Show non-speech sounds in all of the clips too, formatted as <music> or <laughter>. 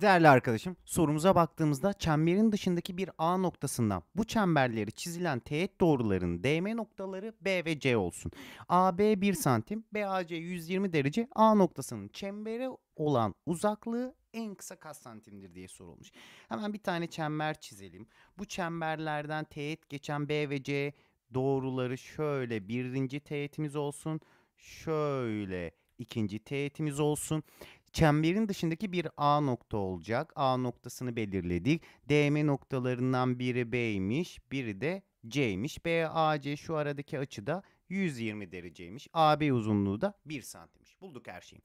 Değerli arkadaşım, sorumuza baktığımızda çemberin dışındaki bir A noktasından bu çemberleri çizilen teğet doğruların DM noktaları B ve C olsun. AB 1 santim, BAC 120 derece, A noktasının çembere olan uzaklığı en kısa kaç santimdir diye sorulmuş. Hemen bir tane çember çizelim. Bu çemberlerden teğet geçen B ve C doğruları şöyle birinci teğetimiz olsun. Şöyle ikinci teğetimiz olsun. Çemberin dışındaki bir A nokta olacak. A noktasını belirledik. DM noktalarından biri B'ymiş, biri de C'ymiş. BAC şu aradaki açıda 120 dereceymiş. AB uzunluğu da 1 santimmiş. Bulduk her şeyi.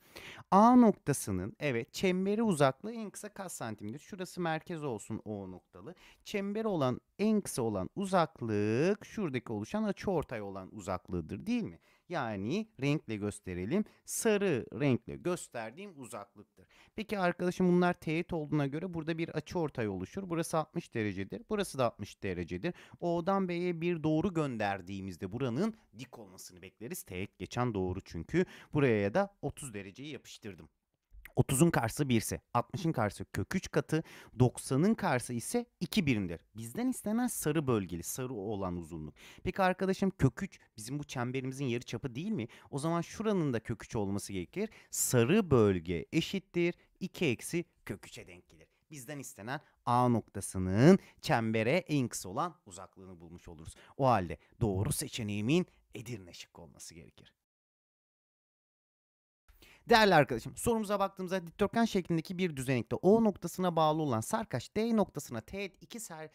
A noktasının evet çemberi uzaklığı en kısa kaç santimdir? Şurası merkez olsun O noktalı. Çember olan en kısa olan uzaklık şuradaki oluşan açı ortay olan uzaklığıdır değil mi? Yani renkle gösterelim. Sarı renkle gösterdiğim uzaklıktır. Peki arkadaşım bunlar teğet olduğuna göre burada bir açı ortay oluşur. Burası 60 derecedir. Burası da 60 derecedir. O'dan B'ye bir doğru gönderdiğimizde buranın dik olmasını bekleriz. Teğet geçen doğru çünkü. Buraya da 30 dereceyi yapıştırdım. 30'un karşısı 1 ise 60'ın karşısı kök 3 katı 90'ın karşısı ise 2 birimdir. Bizden istenen sarı bölgeli sarı olan uzunluk. Peki arkadaşım kök 3 bizim bu çemberimizin yarı çapı değil mi? O zaman şuranın da kök 3 olması gerekir. Sarı bölge eşittir 2 eksi kök 3'e denk gelir bizden istenen A noktasının çembere en kısa olan uzaklığını bulmuş oluruz. O halde doğru seçeneğimin Edirne şıkkı olması gerekir. Değerli arkadaşım sorumuza baktığımızda dikdörtgen şeklindeki bir düzenekte O noktasına bağlı olan sarkaç D noktasına teğet 2 ser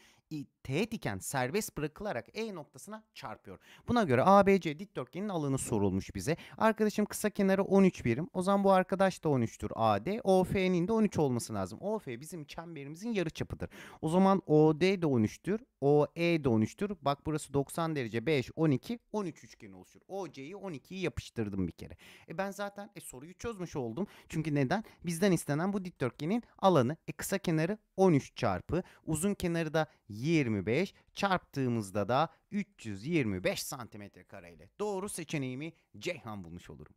teğet iken serbest bırakılarak E noktasına çarpıyor. Buna göre ABC dikdörtgenin alanı sorulmuş bize. Arkadaşım kısa kenarı 13 birim. O zaman bu arkadaş da 13'tür AD. OF'nin de 13 olması lazım. OF bizim çemberimizin yarı çapıdır. O zaman OD de 13'tür. OE de 13'tür. Bak burası 90 derece 5, 12, 13 üçgeni oluşur. OC'yi 12'yi yapıştırdım bir kere. E ben zaten e, soruyu çözmüş oldum. Çünkü neden? Bizden istenen bu dikdörtgenin alanı. E kısa kenarı 13 çarpı. Uzun kenarı da 25 çarptığımızda da 325 santimetre kareyle doğru seçeneğimi Ceyhan bulmuş olurum.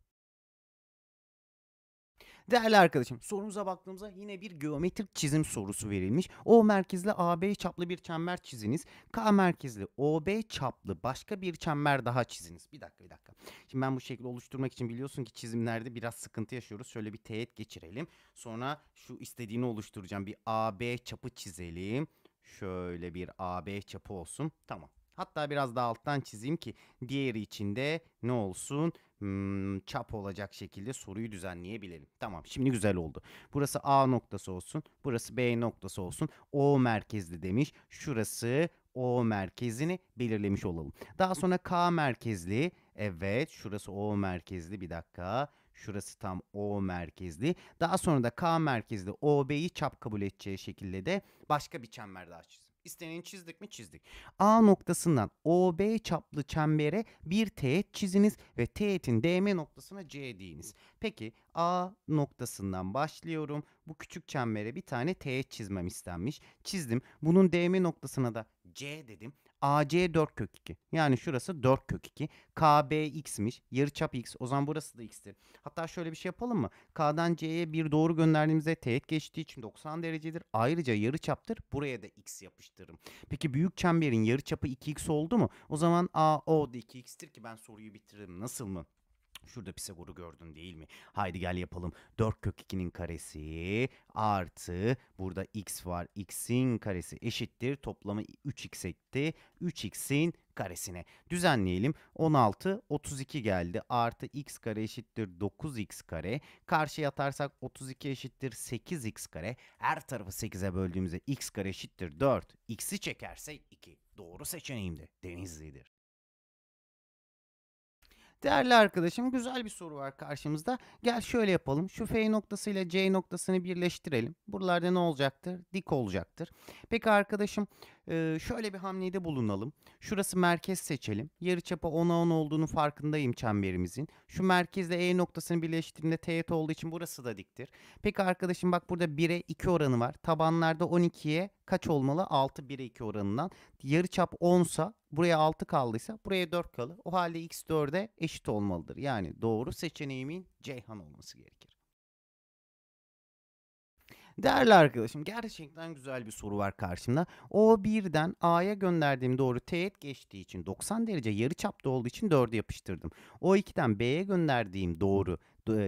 Değerli arkadaşım sorumuza baktığımızda yine bir geometrik çizim sorusu verilmiş. O merkezli AB çaplı bir çember çiziniz. K merkezli OB çaplı başka bir çember daha çiziniz. Bir dakika bir dakika. Şimdi ben bu şekli oluşturmak için biliyorsun ki çizimlerde biraz sıkıntı yaşıyoruz. Şöyle bir teğet geçirelim. Sonra şu istediğini oluşturacağım. Bir AB çapı çizelim. Şöyle bir AB çapı olsun. Tamam. Hatta biraz daha alttan çizeyim ki diğeri içinde ne olsun? Hmm, çap olacak şekilde soruyu düzenleyebilelim. Tamam şimdi güzel oldu. Burası A noktası olsun. Burası B noktası olsun. O merkezli demiş. Şurası O merkezini belirlemiş olalım. Daha sonra K merkezli Evet şurası O merkezli bir dakika. Şurası tam O merkezli. Daha sonra da K merkezli OB'yi çap kabul edeceği şekilde de başka bir çember daha çizdim. İsteneni çizdik mi çizdik. A noktasından OB çaplı çembere bir teğet çiziniz ve teğetin DM noktasına C deyiniz. Peki A noktasından başlıyorum. Bu küçük çembere bir tane teğet çizmem istenmiş. Çizdim. Bunun DM noktasına da C dedim. AC 4 kök 2. Yani şurası 4 kök 2. KB x'miş. Yarıçap x. O zaman burası da x'tir. Hatta şöyle bir şey yapalım mı? K'dan C'ye bir doğru gönderdiğimizde teğet geçtiği için 90 derecedir. Ayrıca yarıçaptır. Buraya da x yapıştırırım. Peki büyük çemberin yarıçapı 2x oldu mu? O zaman AO da 2x'tir ki ben soruyu bitiririm. Nasıl mı? Şurada Pisagor'u gördün değil mi? Haydi gel yapalım. 4 kök 2'nin karesi artı burada x var. x'in karesi eşittir. Toplamı 3x etti. 3x'in karesine. Düzenleyelim. 16, 32 geldi. Artı x kare eşittir 9x kare. Karşıya atarsak 32 eşittir 8x kare. Her tarafı 8'e böldüğümüzde x kare eşittir 4. x'i çekersek 2. Doğru seçeneğimdi. Denizli'dir. Değerli arkadaşım güzel bir soru var karşımızda. Gel şöyle yapalım. Şu F noktası ile C noktasını birleştirelim. Buralarda ne olacaktır? Dik olacaktır. Peki arkadaşım şöyle bir hamlede bulunalım. Şurası merkez seçelim. Yarıçapı 10'a 10 olduğunu farkındayım çemberimizin. Şu merkezle E noktasını birleştirdiğinde teğet olduğu için burası da diktir. Peki arkadaşım bak burada 1'e 2 oranı var. Tabanlarda 12'ye kaç olmalı? 6 1'e 2 oranından. Yarıçap 10 sa buraya 6 kaldıysa buraya 4 kalır. O halde x 4'e eşit olmalıdır. Yani doğru seçeneğimin Ceyhan olması gerekir. Değerli arkadaşım gerçekten güzel bir soru var karşımda. O birden A'ya gönderdiğim doğru teğet geçtiği için 90 derece yarı çapta olduğu için 4'e yapıştırdım. O 2'den B'ye gönderdiğim doğru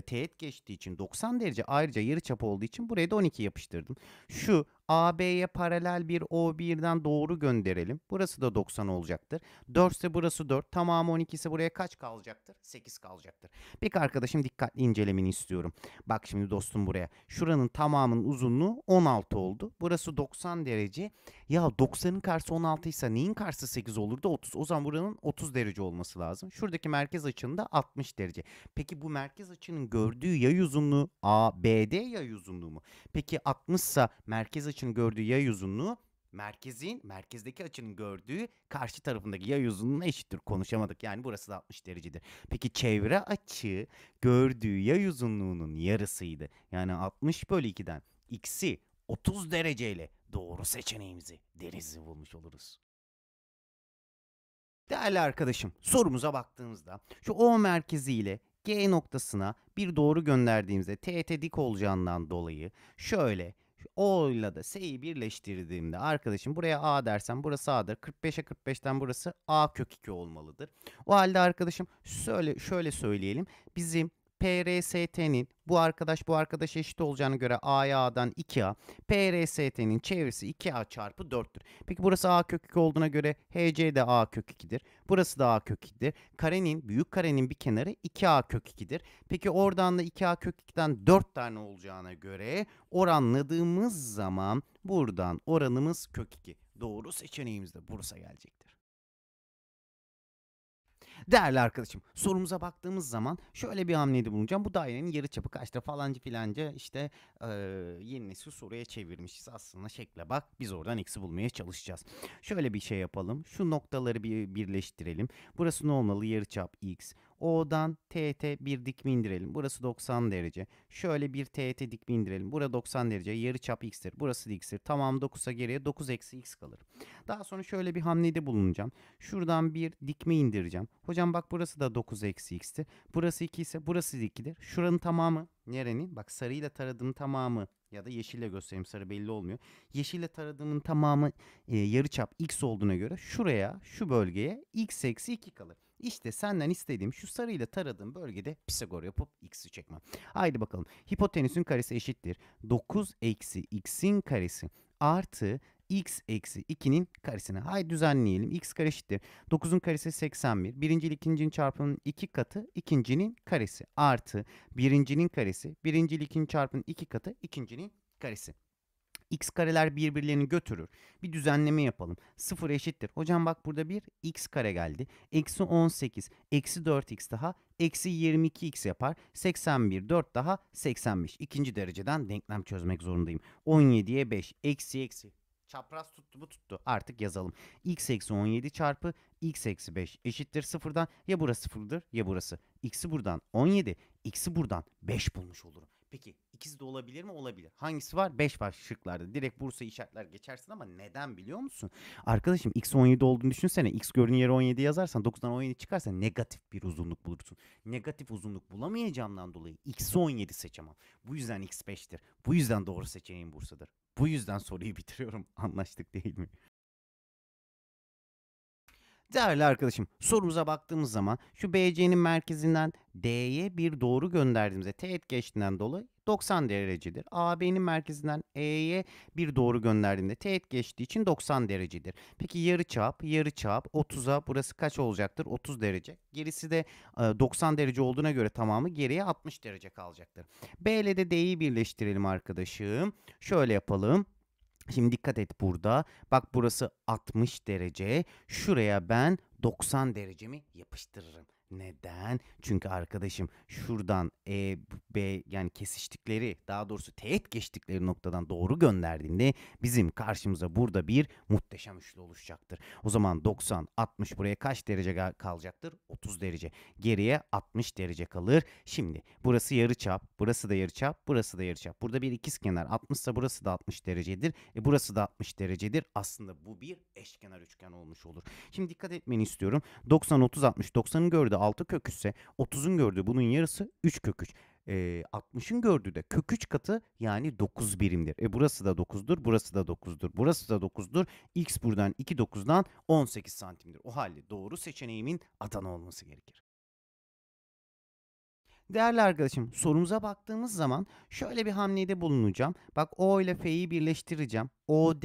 teğet geçtiği için 90 derece ayrıca yarı çap olduğu için buraya da 12 yapıştırdım. Şu AB'ye paralel bir O1'den doğru gönderelim. Burası da 90 olacaktır. 4 ise burası 4. Tamamı 12 ise buraya kaç kalacaktır? 8 kalacaktır. Peki arkadaşım dikkatli incelemeni istiyorum. Bak şimdi dostum buraya. Şuranın tamamının uzunluğu 16 oldu. Burası 90 derece. Ya 90'ın karşısı 16 ise neyin karşısı 8 olurdu? 30? O zaman buranın 30 derece olması lazım. Şuradaki merkez açının 60 derece. Peki bu merkez açının gördüğü yay uzunluğu ABD yay uzunluğu mu? Peki 60 ise merkez açı açının gördüğü yay uzunluğu merkezin merkezdeki açının gördüğü karşı tarafındaki yay uzunluğuna eşittir. Konuşamadık yani burası da 60 derecedir. Peki çevre açı gördüğü yay uzunluğunun yarısıydı. Yani 60 bölü 2'den x'i 30 dereceyle doğru seçeneğimizi derizi bulmuş oluruz. Değerli arkadaşım sorumuza baktığımızda şu O merkezi ile G noktasına bir doğru gönderdiğimizde teğet dik olacağından dolayı şöyle o ile de S'yi birleştirdiğimde arkadaşım buraya A dersen burası A'dır. 45'e 45'ten burası A kök 2 olmalıdır. O halde arkadaşım şöyle, şöyle söyleyelim. Bizim PRST'nin bu arkadaş bu arkadaş eşit olacağına göre AA'dan 2A. PRST'nin çevresi 2A çarpı 4'tür. Peki burası A kök 2 olduğuna göre HC de A kök 2'dir. Burası da A kök 2'dir. Karenin, büyük karenin bir kenarı 2A kök 2'dir. Peki oradan da 2A kök 2'den 4 tane olacağına göre oranladığımız zaman buradan oranımız kök 2. Doğru seçeneğimiz de Bursa gelecektir. Değerli arkadaşım sorumuza baktığımız zaman şöyle bir hamlede bulunacağım. Bu dairenin yarı çapı kaçta falanca filanca işte e, yeni nesil soruya çevirmişiz. Aslında şekle bak biz oradan eksi bulmaya çalışacağız. Şöyle bir şey yapalım. Şu noktaları bir birleştirelim. Burası ne olmalı? Yarı çap x. O'dan TT bir dikme indirelim. Burası 90 derece. Şöyle bir TT dikme indirelim. Burada 90 derece. Yarı çap x'tir. Burası da x'tir. Tamam 9'a geriye 9 eksi x kalır. Daha sonra şöyle bir hamlede bulunacağım. Şuradan bir dikme indireceğim. Hocam bak burası da 9 eksi x'tir. Burası 2 ise burası 2'dir. Şuranın tamamı nerenin? Bak sarıyla taradığım tamamı ya da yeşille göstereyim sarı belli olmuyor. Yeşille taradığımın tamamı e, yarıçap x olduğuna göre şuraya şu bölgeye x eksi 2 kalır. İşte senden istediğim şu sarıyla taradığım bölgede Pisagor yapıp x'i çekmem. Haydi bakalım. Hipotenüsün karesi eşittir. 9 eksi x'in karesi artı x eksi 2'nin karesine. Hay düzenleyelim. x kare eşittir. 9'un karesi 81. Birinci ikincinin çarpımının 2 katı ikincinin karesi artı birincinin karesi. Birinci ikincinin çarpımının 2 katı ikincinin karesi x kareler birbirlerini götürür. Bir düzenleme yapalım. 0 eşittir. Hocam bak burada bir x kare geldi. Eksi 18, eksi 4x daha, eksi 22x yapar. 81, 4 daha 85. İkinci dereceden denklem çözmek zorundayım. 17'ye 5, eksi eksi. Çapraz tuttu bu tuttu. Artık yazalım. x eksi 17 çarpı x eksi 5 eşittir sıfırdan. Ya burası sıfırdır ya burası. x'i buradan 17, x'i buradan 5 bulmuş olurum. Peki İkisi de olabilir mi? Olabilir. Hangisi var? 5 var şıklarda. Direkt Bursa işaretler geçersin ama neden biliyor musun? Arkadaşım x 17 olduğunu düşünsene. X görünün yere 17 yazarsan 9'dan 17 çıkarsa negatif bir uzunluk bulursun. Negatif uzunluk bulamayacağımdan dolayı x 17 seçemem. Bu yüzden x 5'tir. Bu yüzden doğru seçeneğim Bursa'dır. Bu yüzden soruyu <laughs> bitiriyorum. Anlaştık değil mi? Değerli arkadaşım sorumuza baktığımız zaman şu BC'nin merkezinden D'ye bir doğru gönderdiğimizde teğet geçtiğinden dolayı 90 derecedir. AB'nin merkezinden E'ye bir doğru gönderdiğimde teğet geçtiği için 90 derecedir. Peki yarı çap, yarı çap 30'a burası kaç olacaktır? 30 derece. Gerisi de 90 e, derece olduğuna göre tamamı geriye 60 derece kalacaktır. B ile de D'yi birleştirelim arkadaşım. Şöyle yapalım. Şimdi dikkat et burada. Bak burası 60 derece. Şuraya ben 90 derecemi yapıştırırım. Neden? Çünkü arkadaşım şuradan E, B yani kesiştikleri daha doğrusu teğet geçtikleri noktadan doğru gönderdiğinde bizim karşımıza burada bir muhteşem üçlü oluşacaktır. O zaman 90, 60 buraya kaç derece kalacaktır? 30 derece. Geriye 60 derece kalır. Şimdi burası yarı çap, burası da yarı çap, burası da yarı çap. Burada bir ikiz kenar. 60 ise burası da 60 derecedir. E burası da 60 derecedir. Aslında bu bir eşkenar üçgen olmuş olur. Şimdi dikkat etmeni istiyorum. 90, 30, 60. 90'ın gördüğü 6 kök 30'un gördüğü bunun yarısı 3 kök 3. E, 60'ın gördüğü de kök 3 katı yani 9 birimdir. E burası da 9'dur, burası da 9'dur, burası da 9'dur. X buradan 2 9'dan 18 santimdir. O halde doğru seçeneğimin Adana olması gerekir. Değerli arkadaşım sorumuza baktığımız zaman şöyle bir hamlede bulunacağım. Bak O ile F'yi birleştireceğim. OD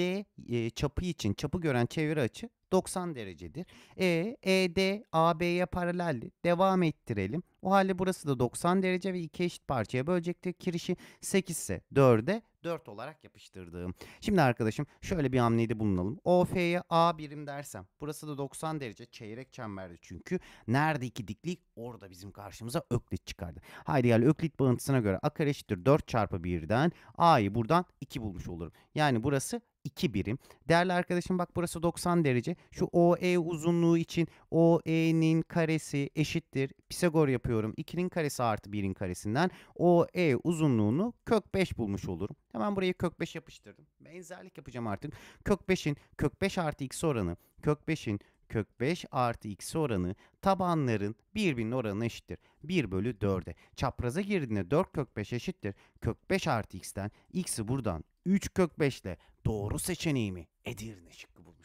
e, çapı için çapı gören çevre açı 90 derecedir. E, ED AB'ye paraleldir. Devam ettirelim. O halde burası da 90 derece ve iki eşit parçaya bölecektir. Kirişi 8 ise 4'e 4 olarak yapıştırdığım. Şimdi arkadaşım şöyle bir hamlede bulunalım. OF'ye A birim dersem burası da 90 derece çeyrek çemberdi çünkü. Nerede iki diklik orada bizim karşımıza öklit çıkardı. Haydi gel öklit bağıntısına göre A kare eşittir 4 çarpı 1'den A'yı buradan 2 bulmuş olurum. Yani burası 2 birim. Değerli arkadaşım bak burası 90 derece. Şu OE uzunluğu için OE'nin karesi eşittir. Pisagor yapıyorum. 2'nin karesi artı 1'in karesinden OE uzunluğunu kök 5 bulmuş olurum. Hemen buraya kök 5 yapıştırdım. Benzerlik yapacağım artık. Kök 5'in kök 5 artı x oranı kök 5'in kök 5 artı x oranı tabanların birbirinin oranı eşittir. 1 bölü 4'e. Çapraza girdiğinde 4 kök 5 eşittir. Kök 5 artı x'ten x'i buradan 3 kök 5 ile doğru seçeneği mi? Edirne şıkkı bulmuş.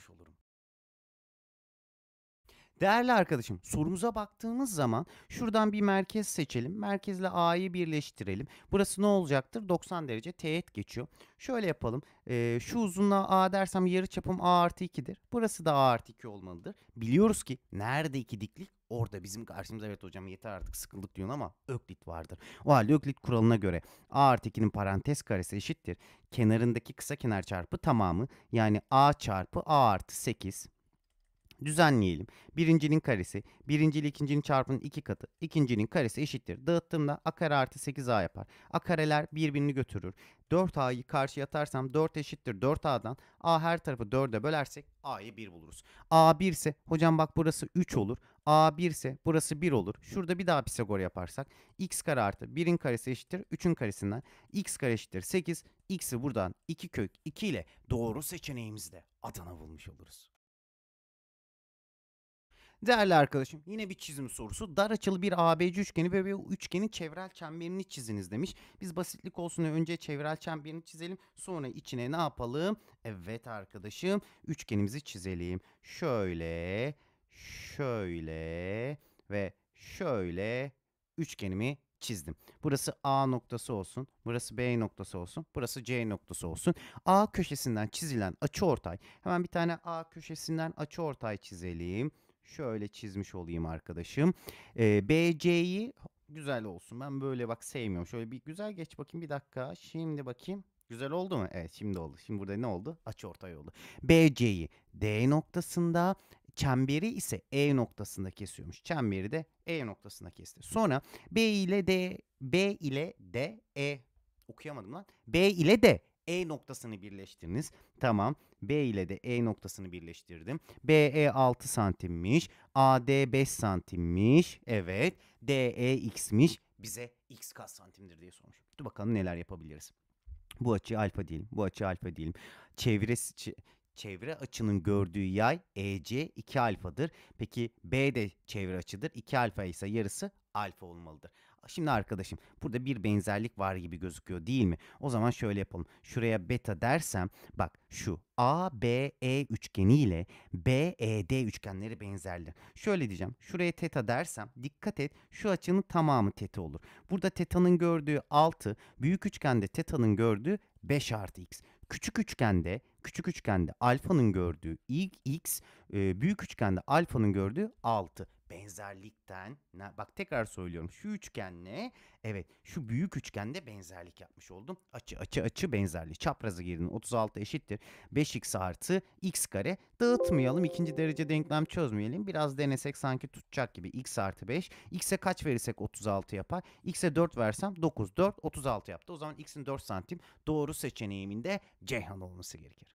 Değerli arkadaşım sorumuza baktığımız zaman şuradan bir merkez seçelim. Merkezle A'yı birleştirelim. Burası ne olacaktır? 90 derece teğet geçiyor. Şöyle yapalım. E, şu uzunluğa A dersem yarı çapım A artı 2'dir. Burası da A artı 2 olmalıdır. Biliyoruz ki nerede iki diklik Orada bizim karşımıza evet hocam yeter artık sıkıldık diyorsun ama öklit vardır. O halde öklit kuralına göre a artı 2'nin parantez karesi eşittir. Kenarındaki kısa kenar çarpı tamamı yani a çarpı a artı 8 Düzenleyelim. Birincinin karesi, birinci ile ikincinin çarpının iki katı, ikincinin karesi eşittir. Dağıttığımda a kare artı 8a yapar. A kareler birbirini götürür. 4a'yı karşıya atarsam 4 eşittir 4a'dan. a her tarafı 4'e bölersek a'yı 1 buluruz. a 1 ise hocam bak burası 3 olur. a 1 ise burası 1 olur. Şurada bir daha Pisagor yaparsak x kare artı 1'in karesi eşittir 3'ün karesinden. x kare eşittir 8. x'i buradan 2 kök 2 ile doğru seçeneğimizde Adana bulmuş oluruz. Değerli arkadaşım yine bir çizim sorusu. Dar açılı bir ABC üçgeni ve bu üçgenin çevrel çemberini çiziniz demiş. Biz basitlik olsun önce çevrel çemberini çizelim. Sonra içine ne yapalım? Evet arkadaşım üçgenimizi çizelim. Şöyle, şöyle ve şöyle üçgenimi çizdim. Burası A noktası olsun, burası B noktası olsun, burası C noktası olsun. A köşesinden çizilen açıortay Hemen bir tane A köşesinden açıortay çizelim şöyle çizmiş olayım arkadaşım. E, BC'yi güzel olsun. Ben böyle bak sevmiyorum. Şöyle bir güzel geç bakayım bir dakika. Şimdi bakayım. Güzel oldu mu? Evet şimdi oldu. Şimdi burada ne oldu? Aç ortay oldu. BC'yi D noktasında çemberi ise E noktasında kesiyormuş. Çemberi de E noktasında kesti. Sonra B ile D, B ile D, E okuyamadım lan. B ile D e noktasını birleştiriniz. Tamam. B ile de E noktasını birleştirdim. BE 6 santimmiş. AD 5 santimmiş. Evet. DE x'miş. Bize x kaç santimdir diye sormuş. Dur bakalım neler yapabiliriz. Bu açı alfa diyelim. Bu açı alfa diyelim. Çevresi çevre açının gördüğü yay EC 2 alfadır. Peki B de çevre açıdır. 2 alfa ise yarısı alfa olmalıdır. Şimdi arkadaşım burada bir benzerlik var gibi gözüküyor değil mi? O zaman şöyle yapalım. Şuraya beta dersem bak şu ABE üçgeni ile BED üçgenleri benzerdir. Şöyle diyeceğim. Şuraya teta dersem dikkat et şu açının tamamı teta olur. Burada tetanın gördüğü 6, büyük üçgende tetanın gördüğü 5 artı x. Küçük üçgende küçük üçgende alfanın gördüğü x, e, büyük üçgende alfanın gördüğü 6. Benzerlikten bak tekrar söylüyorum şu üçgenle evet şu büyük üçgende benzerlik yapmış oldum. Açı açı açı benzerliği çaprazı gerinin 36 eşittir 5x artı x kare dağıtmayalım ikinci derece denklem çözmeyelim biraz denesek sanki tutacak gibi x artı 5 x'e kaç verirsek 36 yapar x'e 4 versem 9 4 36 yaptı o zaman x'in 4 santim doğru seçeneğiminde Ceyhan olması gerekir.